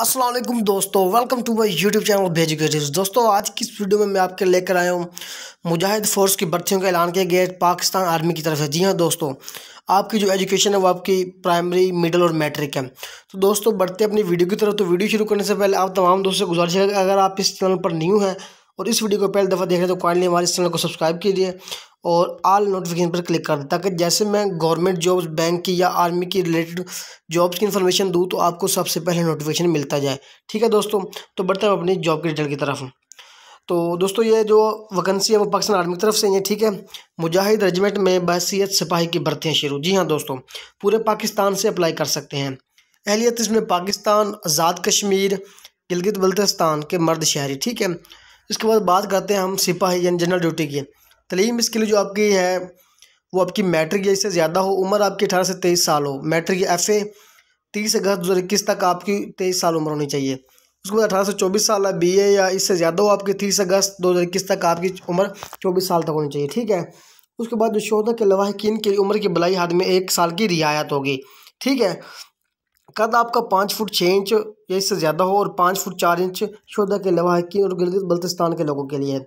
असलम दोस्तों welcome to my YouTube channel भेज creative दोस्तों आज की इस वीडियो में मैं आपके लेकर आया हूँ मुजाहिद फोर्स की भर्तियों का ऐलान किया गया पाकिस्तान आर्मी की तरफ से जी हाँ दोस्तों आपकी जो एजुकेशन है वो आपकी प्राइमरी मिडिल और मैट्रिक है तो दोस्तों बढ़ते अपनी वीडियो की तरफ तो वीडियो शुरू करने से पहले आप तमाम दोस्तों से गुजारिश है अगर आप इस चैनल पर न्यू हैं और इस वीडियो को पहली दफ़ा देख रहे हैं तो काइंडली हमारे इस चैनल को सब्सक्राइब कीजिए और आल नोटिफिकेशन पर क्लिक कर दें ताकि जैसे मैं गवर्नमेंट जॉब्स बैंक की या आर्मी की रिलेटेड जॉब्स की इन्फॉर्मेशन दूँ तो आपको सबसे पहले नोटिफिकेशन मिलता जाए ठीक है दोस्तों तो बढ़ते हैं अपनी जॉब के रिजल्ट की तरफ तो दोस्तों ये जो वैकेंसी है वो पाकिस्तान आर्मी की तरफ से है ठीक है मुजाहिद रेजिमेंट में बहसीत सिपाही की भर्तियाँ शुरू जी हाँ दोस्तों पूरे पाकिस्तान से अप्लाई कर सकते हैं अहलियत इसमें पाकिस्तान आज़ाद कश्मीर गिलगित बल्तिस्तान के मर्द शहरी ठीक है इसके बाद बात करते हैं हम सिपाही यानी जनरल ड्यूटी की तलीम स्किल जो आपकी है वो आपकी मैट्रिक या इससे ज़्यादा हो उम्र आपकी अठारह से तेईस साल हो मैट्रिक एफ ए तीस अगस्त दो हज़ार इक्कीस तक आपकी तेईस साल उम्र होनी चाहिए उसके बाद अठारह से चौबीस साल है बी ए या इससे ज़्यादा हो आपकी तीस अगस्त दो हज़ार इक्कीस तक आपकी उम्र चौबीस साल तक होनी चाहिए ठीक है उसके बाद जो शोधा के लवाहकिन की उम्र की बलाई हाथ में एक साल की रियायत होगी ठीक है कद आपका पाँच फुट छः इंच या इससे ज़्यादा हो और पाँच फुट चार इंच शोधा के लवाहकिन और गिलगित बल्तिस्तान के लोगों के लिए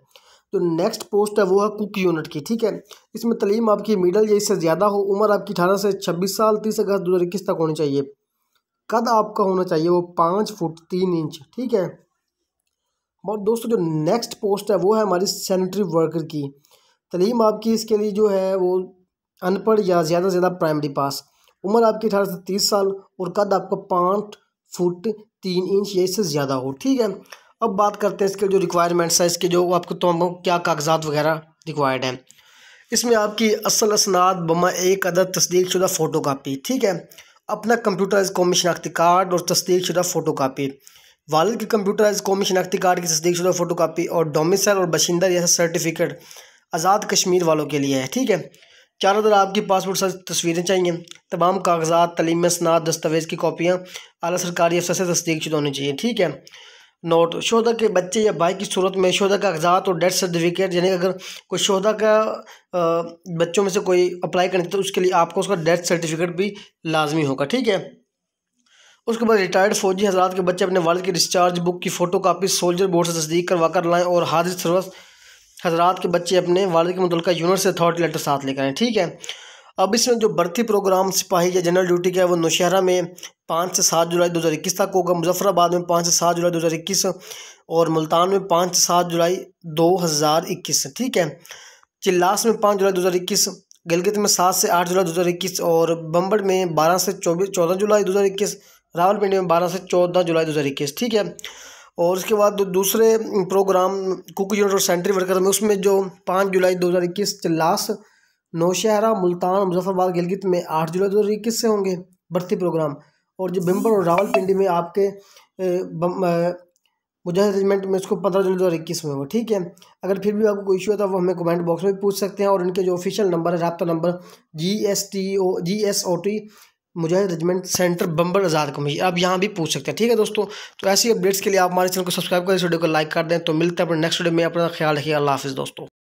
जो नेक्स्ट पोस्ट है वो है कुक यूनिट की ठीक है इसमें तलीम आपकी मिडल या इससे ज़्यादा हो उम्र आपकी अठारह से छब्बीस साल तीस अगस्त दो हज़ार इक्कीस तक होनी चाहिए कद आपका होना चाहिए वो पाँच फुट तीन इंच ठीक है और दोस्तों जो नेक्स्ट पोस्ट है वो है हमारी सैनिटरी वर्कर की तलीम आपकी इसके लिए जो है वो अनपढ़ या ज़्यादा से ज़्यादा प्राइमरी पास उम्र आपकी अठारह से तीस साल और कद आपका पाँच फुट तीन इंच या इससे ज़्यादा हो ठीक है अब बात करते हैं इसके जो रिक्वायरमेंट्स हैं इसके जो आपको तो क्या कागजात वगैरह रिक्वायर्ड हैं इसमें आपकी असल असनाद बमा एक अदद तस्दीक शुदा फ़ोटो कापी ठीक है अपना कंप्यूटराइज कौमी शनाख्ती कार्ड और तस्दीक शुदा फ़ोटो कापी वालद की कंप्यूटराइज कौमी शनाख्ती कार्ड की तस्दीक शुदा फ़ोटो कापी और डोमिसल और बशिंदा जैसा सर्टिफिकेट आज़ाद कश्मीर वालों के लिए है ठीक है चारों तरह आपकी पासपोर्ट साइज तस्वीरें चाहिए तमाम कागजात तलीम असनाद दस्तावेज़ की कापियाँ अली सरकारी अफसर से तस्दीक शुदा होनी चाहिए ठीक है नोट शोदा के बच्चे या भाई की सूरत में शोदा का अगजात और डेथ सर्टिफिकेट यानी अगर कोई शोदा का बच्चों में से कोई अप्लाई करने तो उसके लिए आपको उसका डेथ सर्टिफिकेट भी लाजमी होगा ठीक है उसके बाद रिटायर्ड फौजी हजरात के बच्चे अपने वालद की डिस्चार्ज बुक की फ़ोटो कापी सोल्जर बोर्ड से तस्दीक करवा कर लाएँ और हाजिर सरवस हजरात के बच्चे अपने वालद के मुतल यूनिट से अथॉरिटी लेटर साथ लेकर आएँ ठीक है अब इसमें जो भर्ती प्रोग्राम सिपाही या जनरल ड्यूटी का है वो नौशहरा में पाँच से सात जुलाई दो हज़ार इक्कीस तक होगा मुजफ्फराबाद में पाँच से सात जुलाई दो हज़ार इक्कीस और मुल्तान में पाँच से सात जुलाई दो हज़ार इक्कीस ठीक है चिल्लास में पाँच जुलाई दो हज़ार इक्कीस गिलगित में सात से आठ जुलाई दो हज़ार इक्कीस और बम्बड़ में बारह से चौबीस चौदह जुलाई दो हज़ार इक्कीस रावलपिंडी में बारह से चौदह जुलाई दो हज़ार इक्कीस ठीक है और उसके बाद दूसरे प्रोग्राम कुक यूनिट और सेंट्री वर्कर में उसमें जो पाँच जुलाई दो हज़ार इक्कीस चिल्लास नौशहरा मुल्तान मुजफ्फरबाद गिलगित में आठ जुलाई दो हज़ार इक्कीस से होंगे भर्ती प्रोग्राम और जो बिम्बर और रावलपिंडी में आपके मुजाह रेजिमेंट में इसको पंद्रह जुलाई दो हज़ार इक्कीस में होगा ठीक है अगर फिर भी आपको कोई इशू है वो हमें कमेंट बॉक्स में पूछ सकते हैं और इनके जो ऑफिशियल नंबर है रबता number G S T O G S O T Mujahid regiment centre Bhimber Azad कमी आप यहाँ भी पूछ सकते हैं ठीक है दोस्तों तो ऐसी अपडेट्स के लिए आप हमारे चैनल को सब्सक्राइब करें इस वीडियो को लाइक कर दें तो मिलते हैं अपने नेक्स्ट वीडियो में अपना ख्याल रखिए अल्लाह हाफिज़ दोस्तों